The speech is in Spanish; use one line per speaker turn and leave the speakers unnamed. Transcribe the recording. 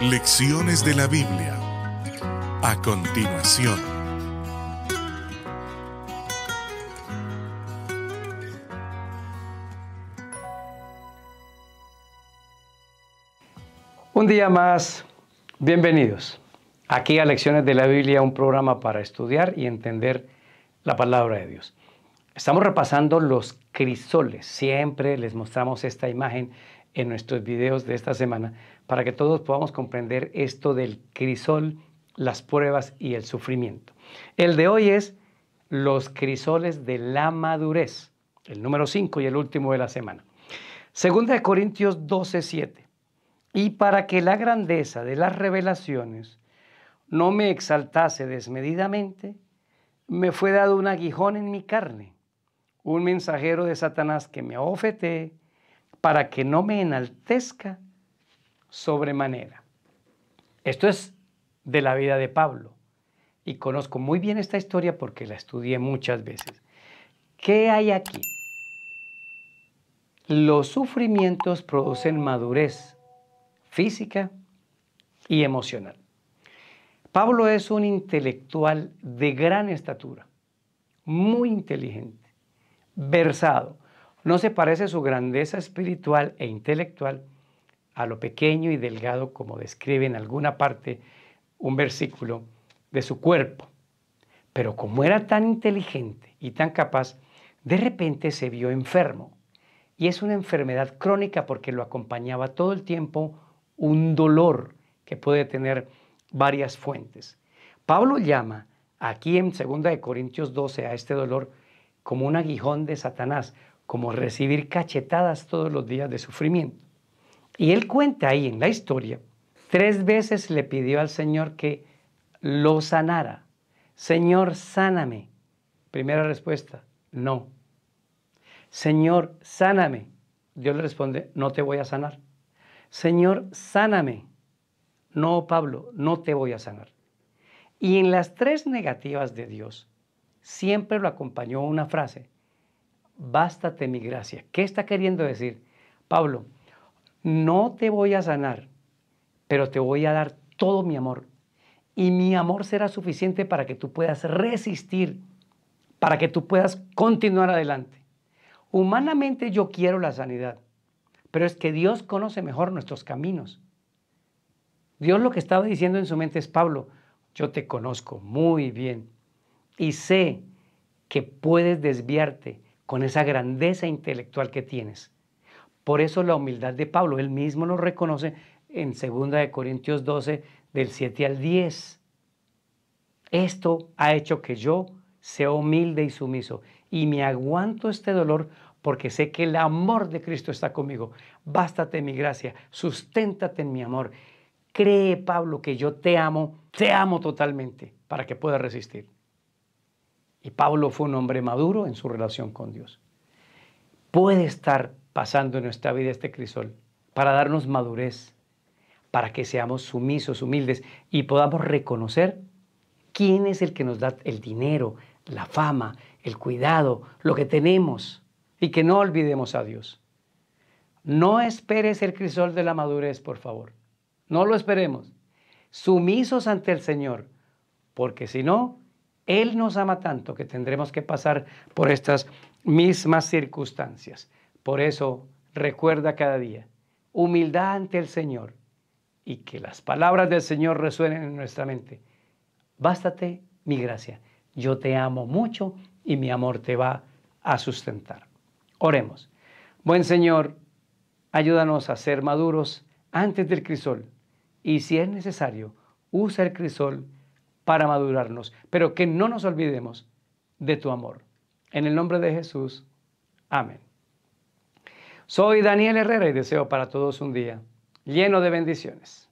Lecciones de la Biblia. A continuación. Un día más, bienvenidos. Aquí a Lecciones de la Biblia, un programa para estudiar y entender la palabra de Dios. Estamos repasando los crisoles. Siempre les mostramos esta imagen en nuestros videos de esta semana para que todos podamos comprender esto del crisol, las pruebas y el sufrimiento. El de hoy es los crisoles de la madurez, el número 5 y el último de la semana. Segunda de Corintios 12, 7. Y para que la grandeza de las revelaciones no me exaltase desmedidamente, me fue dado un aguijón en mi carne, un mensajero de Satanás que me ofeteé para que no me enaltezca sobremanera. Esto es de la vida de Pablo. Y conozco muy bien esta historia porque la estudié muchas veces. ¿Qué hay aquí? Los sufrimientos producen madurez física y emocional. Pablo es un intelectual de gran estatura, muy inteligente, versado, no se parece su grandeza espiritual e intelectual a lo pequeño y delgado como describe en alguna parte un versículo de su cuerpo. Pero como era tan inteligente y tan capaz, de repente se vio enfermo. Y es una enfermedad crónica porque lo acompañaba todo el tiempo un dolor que puede tener varias fuentes. Pablo llama aquí en 2 Corintios 12 a este dolor como un aguijón de Satanás, como recibir cachetadas todos los días de sufrimiento. Y él cuenta ahí en la historia, tres veces le pidió al Señor que lo sanara. Señor, sáname. Primera respuesta, no. Señor, sáname. Dios le responde, no te voy a sanar. Señor, sáname. No, Pablo, no te voy a sanar. Y en las tres negativas de Dios, siempre lo acompañó una frase, bástate mi gracia. ¿Qué está queriendo decir? Pablo, no te voy a sanar, pero te voy a dar todo mi amor. Y mi amor será suficiente para que tú puedas resistir, para que tú puedas continuar adelante. Humanamente yo quiero la sanidad, pero es que Dios conoce mejor nuestros caminos. Dios lo que estaba diciendo en su mente es, Pablo, yo te conozco muy bien y sé que puedes desviarte, con esa grandeza intelectual que tienes. Por eso la humildad de Pablo, él mismo lo reconoce en 2 Corintios 12, del 7 al 10. Esto ha hecho que yo sea humilde y sumiso y me aguanto este dolor porque sé que el amor de Cristo está conmigo. Bástate mi gracia, susténtate en mi amor. Cree, Pablo, que yo te amo, te amo totalmente para que puedas resistir. Y Pablo fue un hombre maduro en su relación con Dios. Puede estar pasando en nuestra vida este crisol para darnos madurez, para que seamos sumisos, humildes y podamos reconocer quién es el que nos da el dinero, la fama, el cuidado, lo que tenemos y que no olvidemos a Dios. No esperes el crisol de la madurez, por favor. No lo esperemos. Sumisos ante el Señor, porque si no, él nos ama tanto que tendremos que pasar por estas mismas circunstancias. Por eso recuerda cada día, humildad ante el Señor y que las palabras del Señor resuenen en nuestra mente. Bástate mi gracia, yo te amo mucho y mi amor te va a sustentar. Oremos. Buen Señor, ayúdanos a ser maduros antes del crisol y si es necesario, usa el crisol para madurarnos, pero que no nos olvidemos de tu amor. En el nombre de Jesús, amén. Soy Daniel Herrera y deseo para todos un día lleno de bendiciones.